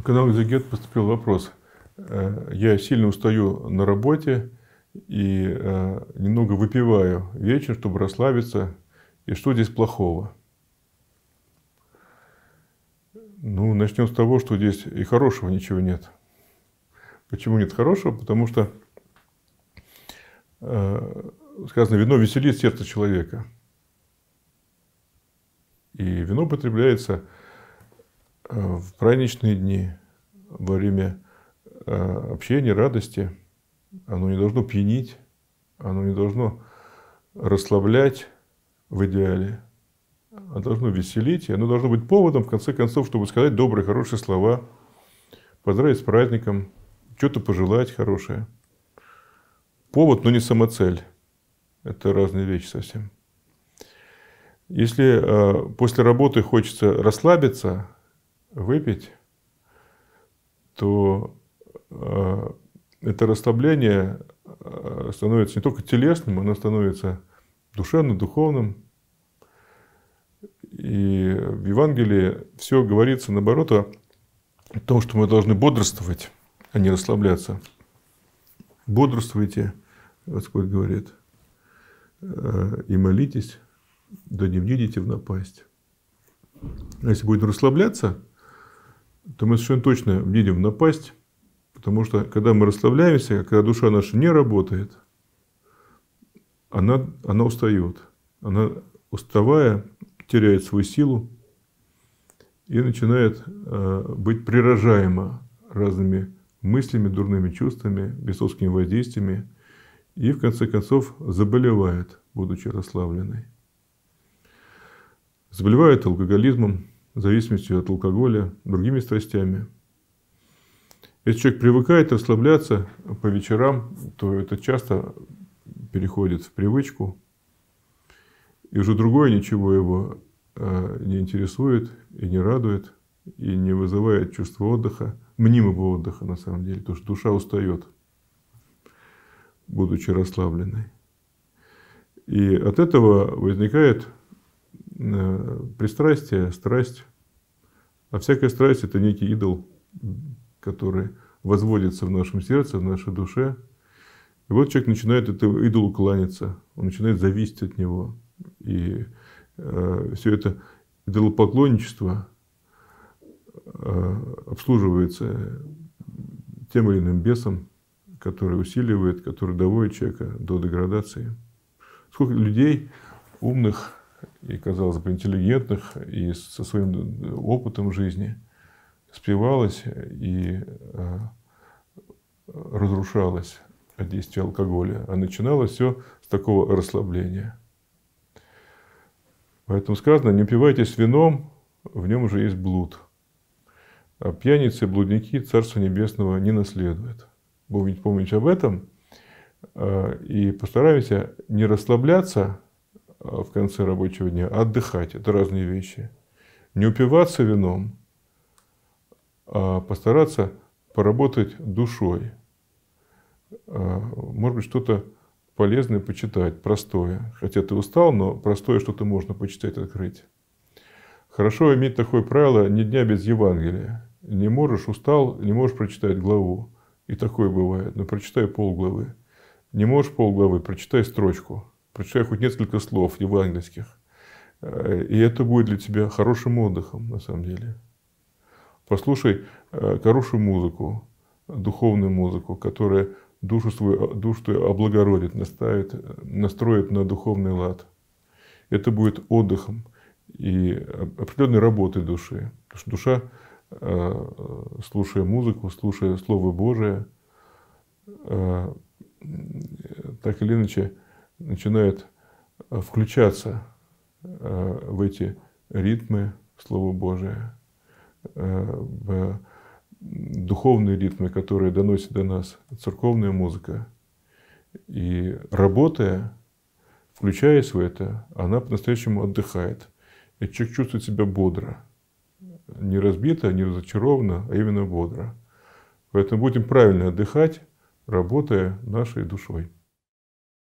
В канал «Экзегет» поступил вопрос. Э, я сильно устаю на работе и э, немного выпиваю вечер, чтобы расслабиться. И что здесь плохого? Ну, начнем с того, что здесь и хорошего ничего нет. Почему нет хорошего? Потому что э, сказано, вино веселит сердце человека. И вино потребляется в праздничные дни, во время э, общения, радости, оно не должно пьянить, оно не должно расслаблять в идеале, оно а должно веселить, и оно должно быть поводом, в конце концов, чтобы сказать добрые, хорошие слова, поздравить с праздником, что-то пожелать хорошее. Повод, но не самоцель. Это разные вещи совсем. Если э, после работы хочется расслабиться, выпить, то э, это расслабление э, становится не только телесным, оно становится душевным, духовным. И в Евангелии все говорится, наоборот, о том, что мы должны бодрствовать, а не расслабляться. Бодрствуйте, Господь говорит, «Э, и молитесь, да не вникните в напасть. А если будет расслабляться, то мы совершенно точно видим напасть, потому что когда мы расслабляемся, когда душа наша не работает, она, она устает. Она, уставая, теряет свою силу и начинает э, быть прирожаема разными мыслями, дурными чувствами, бесовскими воздействиями и, в конце концов, заболевает, будучи расслабленной. Заболевает алкоголизмом, зависимостью от алкоголя, другими страстями. Если человек привыкает расслабляться по вечерам, то это часто переходит в привычку, и уже другое ничего его э, не интересует и не радует, и не вызывает чувство отдыха, мнимого отдыха на самом деле, потому что душа устает, будучи расслабленной. И от этого возникает Э, пристрастие, страсть. А всякая страсть – это некий идол, который возводится в нашем сердце, в нашей душе. И вот человек начинает этому идолу кланяться, он начинает зависеть от него. И э, все это идолопоклонничество э, обслуживается тем или иным бесом, который усиливает, который доводит человека до деградации. Сколько людей умных, и, казалось бы, интеллигентных, и со своим опытом жизни, спивалась и э, разрушалась от действия алкоголя. А начиналось все с такого расслабления. Поэтому сказано, не упивайтесь вином, в нем уже есть блуд. А пьяницы и блудники царство Небесного не наследуют. Будем помнить об этом. Э, и постараемся не расслабляться, Э, в конце рабочего дня, а отдыхать. Это разные вещи. Не упиваться вином, а постараться поработать душой. Э, может быть, что-то полезное почитать, простое. Хотя ты устал, но простое что-то можно почитать, открыть. Хорошо иметь такое правило «ни дня без Евангелия». Не можешь, устал, не можешь прочитать главу. И такое бывает. Но прочитай полглавы. Не можешь полглавы, прочитай строчку – прочитай хоть несколько слов евангельских. Э, и это будет для тебя хорошим отдыхом, на самом деле. Послушай э, хорошую музыку, духовную музыку, которая душу, свою, э, душу твою облагородит, наставит, настроит на духовный лад. Это будет отдыхом и определенной работой души. Потому что душа, слушая музыку, слушая Слово Божие, так или иначе, начинает э, включаться э, в эти ритмы Слова Божия, э, в духовные ритмы, которые доносит до нас церковная музыка. И работая, включаясь в это, она по-настоящему отдыхает. И человек чувствует себя бодро. Не разбито, не разочаровано, а именно бодро. Поэтому будем правильно отдыхать, работая нашей душой.